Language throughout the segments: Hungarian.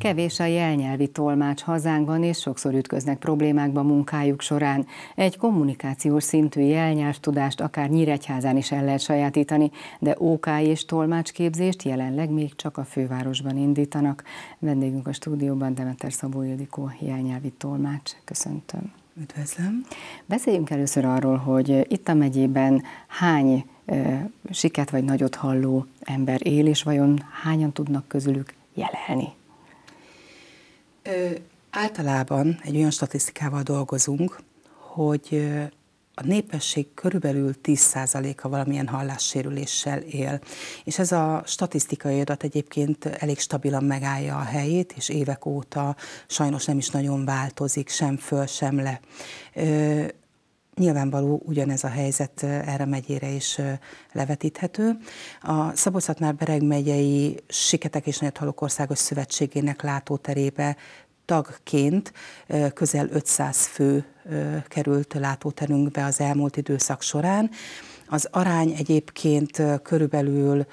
Kevés a jelnyelvi tolmács hazánkban, és sokszor ütköznek problémákba munkájuk során. Egy kommunikációs szintű jelnyelvtudást akár Nyíregyházán is el lehet sajátítani, de OK és tolmácsképzést jelenleg még csak a fővárosban indítanak. Vendégünk a stúdióban Demeter Szabó Ildikó, jelnyelvi tolmács. Köszöntöm. Üdvözlöm. Beszéljünk először arról, hogy itt a megyében hány e, siket vagy nagyot halló ember él, és vajon hányan tudnak közülük jelelni? Általában egy olyan statisztikával dolgozunk, hogy a népesség körülbelül 10%-a valamilyen hallássérüléssel él. És ez a statisztikai adat egyébként elég stabilan megállja a helyét, és évek óta sajnos nem is nagyon változik, sem föl, sem le. Nyilvánvaló ugyanez a helyzet erre megyére is levetíthető. A szabolcs bereg megyei Siketek és Nagyathalokországos Szövetségének látóterébe tagként közel 500 fő került látóterünkbe az elmúlt időszak során. Az arány egyébként körülbelül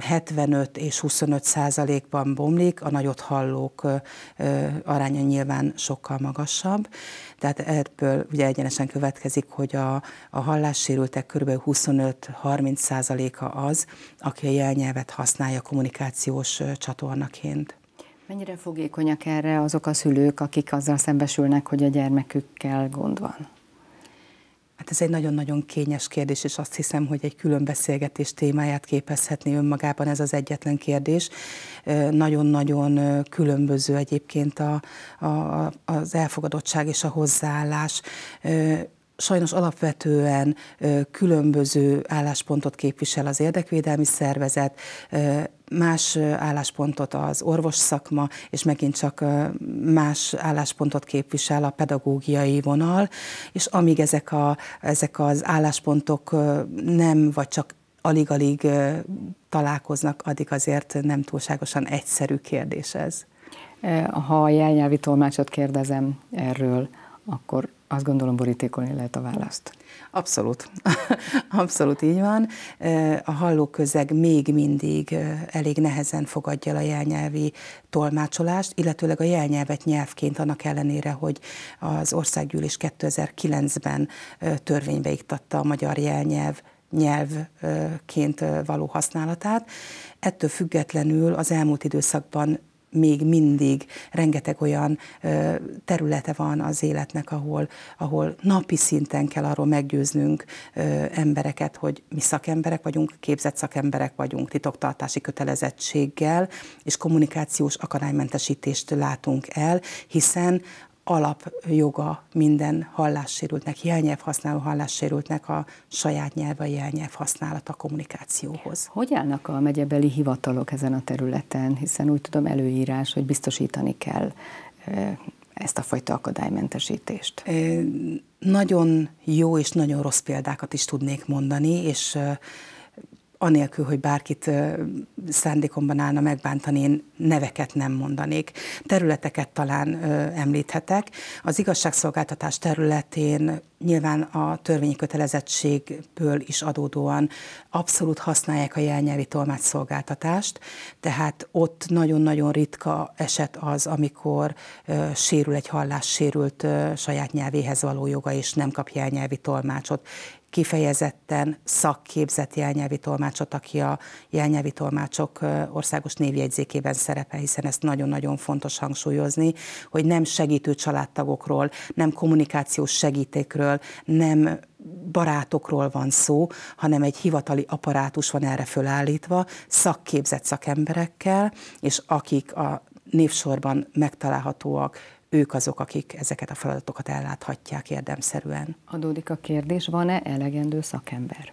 75 és 25 százalékban bomlik, a nagyot hallók aránya nyilván sokkal magasabb, tehát ebből ugye egyenesen következik, hogy a, a hallássérültek kb. 25-30 százaléka az, aki a jelnyelvet használja kommunikációs csatornaként. Mennyire fogékonyak erre azok a szülők, akik azzal szembesülnek, hogy a gyermekükkel gond van? Hát ez egy nagyon-nagyon kényes kérdés, és azt hiszem, hogy egy külön beszélgetés témáját képezhetni önmagában ez az egyetlen kérdés. Nagyon-nagyon különböző egyébként a, a, az elfogadottság és a hozzáállás sajnos alapvetően különböző álláspontot képvisel az érdekvédelmi szervezet, más álláspontot az orvos szakma, és megint csak más álláspontot képvisel a pedagógiai vonal, és amíg ezek, a, ezek az álláspontok nem, vagy csak alig-alig találkoznak, addig azért nem túlságosan egyszerű kérdés ez. Ha a jelnyelvi tolmácsot kérdezem erről, akkor azt gondolom borítékolni lehet a választ. Abszolút, abszolút így van. A hallóközeg még mindig elég nehezen fogadja el a jelnyelvi tolmácsolást, illetőleg a jelnyelvet nyelvként annak ellenére, hogy az országgyűlés 2009-ben törvénybe iktatta a magyar jelnyelv nyelvként való használatát. Ettől függetlenül az elmúlt időszakban még mindig rengeteg olyan ö, területe van az életnek, ahol, ahol napi szinten kell arról meggyőznünk ö, embereket, hogy mi szakemberek vagyunk, képzett szakemberek vagyunk, titoktartási kötelezettséggel, és kommunikációs akadálymentesítést látunk el, hiszen alapjoga minden hallássérültnek, jelnyelv használó hallássérültnek a saját nyelve, a jelnyelv használata kommunikációhoz. Hogy állnak a megyebeli hivatalok ezen a területen? Hiszen úgy tudom előírás, hogy biztosítani kell ezt a fajta akadálymentesítést. Nagyon jó és nagyon rossz példákat is tudnék mondani, és anélkül, hogy bárkit szándékomban állna megbántani, én neveket nem mondanék. Területeket talán említhetek. Az igazságszolgáltatás területén nyilván a törvényi kötelezettségből is adódóan abszolút használják a jelnyelvi tolmács szolgáltatást. tehát ott nagyon-nagyon ritka eset az, amikor sérül egy hallás sérült saját nyelvéhez való joga, és nem kap jelnyelvi tolmácsot kifejezetten szakképzett jelnyelvi tolmácsot, aki a jelnyelvi tolmácsok országos névjegyzékében szerepel, hiszen ezt nagyon-nagyon fontos hangsúlyozni, hogy nem segítő családtagokról, nem kommunikációs segítékről, nem barátokról van szó, hanem egy hivatali apparátus van erre fölállítva, szakképzett szakemberekkel, és akik a névsorban megtalálhatóak ők azok, akik ezeket a feladatokat elláthatják érdemszerűen. Adódik a kérdés, van-e elegendő szakember?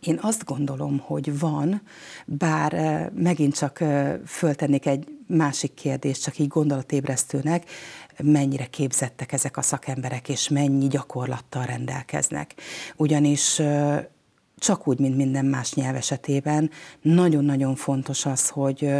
Én azt gondolom, hogy van, bár eh, megint csak eh, föltennék egy másik kérdést, csak így gondolatébresztőnek, mennyire képzettek ezek a szakemberek, és mennyi gyakorlattal rendelkeznek. Ugyanis eh, csak úgy, mint minden más nyelv esetében nagyon-nagyon fontos az, hogy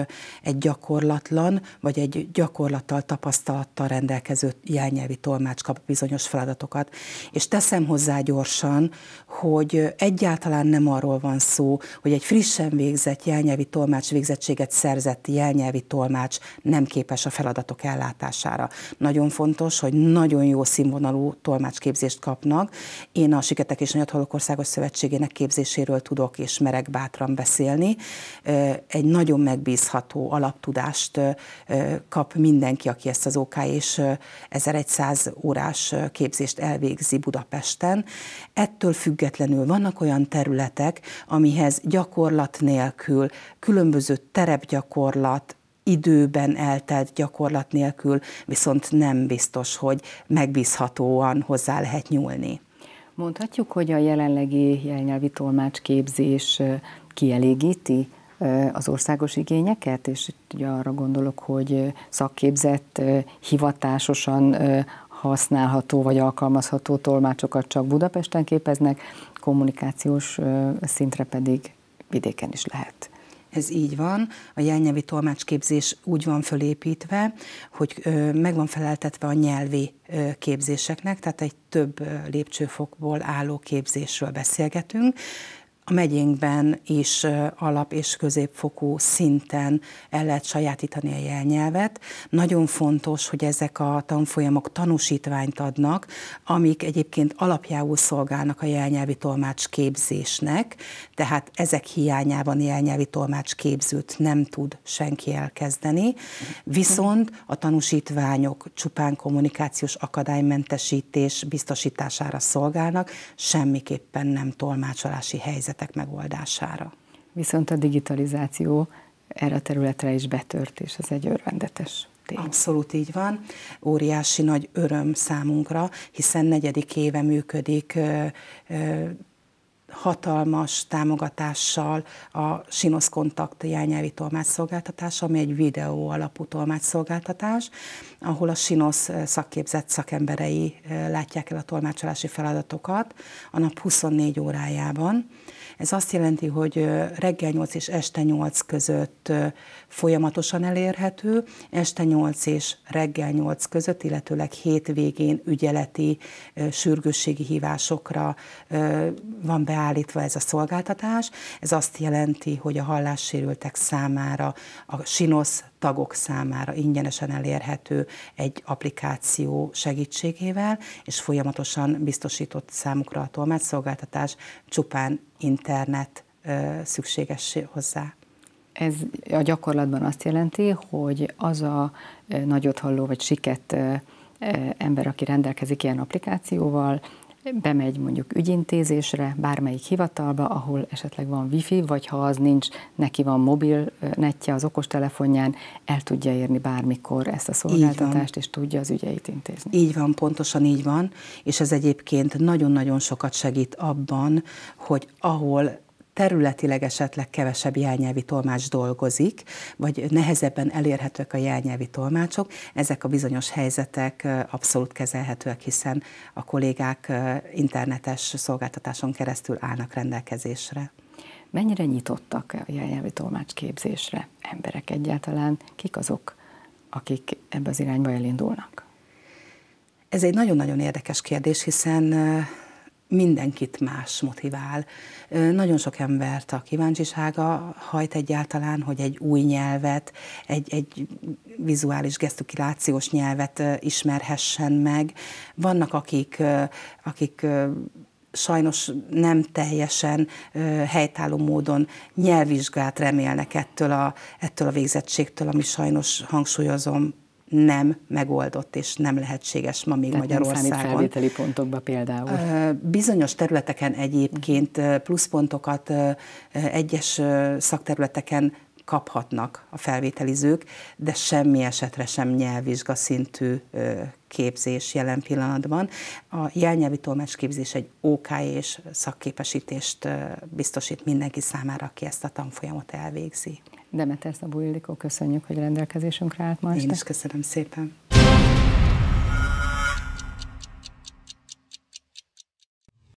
egy gyakorlatlan, vagy egy gyakorlattal, tapasztalattal rendelkező jelnyelvi tolmács kap bizonyos feladatokat. És teszem hozzá gyorsan, hogy egyáltalán nem arról van szó, hogy egy frissen végzett jelnyelvi tolmács végzettséget szerzett jelnyelvi tolmács nem képes a feladatok ellátására. Nagyon fontos, hogy nagyon jó színvonalú tolmácsképzést kapnak. Én a Siketek és országos Szövetségének képzésében képzéséről tudok és merek bátran beszélni. Egy nagyon megbízható alaptudást kap mindenki, aki ezt az OK és 1100 órás képzést elvégzi Budapesten. Ettől függetlenül vannak olyan területek, amihez gyakorlat nélkül, különböző terepgyakorlat, időben eltelt gyakorlat nélkül, viszont nem biztos, hogy megbízhatóan hozzá lehet nyúlni. Mondhatjuk, hogy a jelenlegi jelnyelvi tolmácsképzés kielégíti az országos igényeket, és itt ugye arra gondolok, hogy szakképzett, hivatásosan használható vagy alkalmazható tolmácsokat csak Budapesten képeznek, kommunikációs szintre pedig vidéken is lehet ez így van. A jelnyelvi tolmácsképzés úgy van fölépítve, hogy meg van feleltetve a nyelvi képzéseknek, tehát egy több lépcsőfokból álló képzésről beszélgetünk a megyénkben is alap- és középfokú szinten el lehet sajátítani a jelnyelvet. Nagyon fontos, hogy ezek a tanfolyamok tanúsítványt adnak, amik egyébként alapjául szolgálnak a jelnyelvi tolmács képzésnek, tehát ezek hiányában jelnyelvi tolmács képzőt nem tud senki elkezdeni, viszont a tanúsítványok csupán kommunikációs akadálymentesítés biztosítására szolgálnak, semmiképpen nem tolmácsolási helyzet helyzetek megoldására. Viszont a digitalizáció erre a területre is betört, és ez egy örvendetes tény. Abszolút így van. Óriási nagy öröm számunkra, hiszen negyedik éve működik ö, ö, hatalmas támogatással a Sinosz Kontakt jelnyelvi tolmácsszolgáltatás, ami egy videó alapú tolmácsszolgáltatás, ahol a Sinosz szakképzett szakemberei látják el a tolmácsolási feladatokat a nap 24 órájában. Ez azt jelenti, hogy reggel 8 és este 8 között folyamatosan elérhető, este 8 és reggel 8 között, illetőleg hétvégén ügyeleti sürgősségi hívásokra van beállítva ez a szolgáltatás. Ez azt jelenti, hogy a hallássérültek számára a SINOSZ tagok számára ingyenesen elérhető egy applikáció segítségével, és folyamatosan biztosított számukra a tolmácsszolgáltatás csupán internet szükséges hozzá. Ez a gyakorlatban azt jelenti, hogy az a nagyot halló vagy siket ember, aki rendelkezik ilyen applikációval, bemegy mondjuk ügyintézésre, bármelyik hivatalba, ahol esetleg van wifi, vagy ha az nincs, neki van mobil netje az okostelefonján, el tudja érni bármikor ezt a szolgáltatást, és tudja az ügyeit intézni. Így van, pontosan így van, és ez egyébként nagyon-nagyon sokat segít abban, hogy ahol területileg esetleg kevesebb jelnyelvi tolmács dolgozik, vagy nehezebben elérhetőek a jelnyelvi tolmácsok, ezek a bizonyos helyzetek abszolút kezelhetőek, hiszen a kollégák internetes szolgáltatáson keresztül állnak rendelkezésre. Mennyire nyitottak a jelnyelvi tolmácsképzésre emberek egyáltalán? Kik azok, akik ebbe az irányba elindulnak? Ez egy nagyon-nagyon érdekes kérdés, hiszen mindenkit más motivál. Nagyon sok embert a kíváncsisága hajt egyáltalán, hogy egy új nyelvet, egy, egy vizuális gesztukilációs nyelvet ismerhessen meg. Vannak, akik, akik sajnos nem teljesen helytálló módon nyelvvizsgát remélnek ettől a, ettől a végzettségtől, ami sajnos hangsúlyozom nem megoldott és nem lehetséges ma még Tehát Magyarországon. Nem felvételi pontokba például. Bizonyos területeken egyébként pluszpontokat egyes szakterületeken kaphatnak a felvételizők, de semmi esetre sem nyelvvizsga szintű képzés jelen pillanatban. A jelnyelvi képzés egy OK és szakképesítést biztosít mindenki számára, aki ezt a tanfolyamot elvégzi. Demeter Szabó Ildikó, köszönjük, hogy rendelkezésünkre állt ma Én este. Én is köszönöm szépen.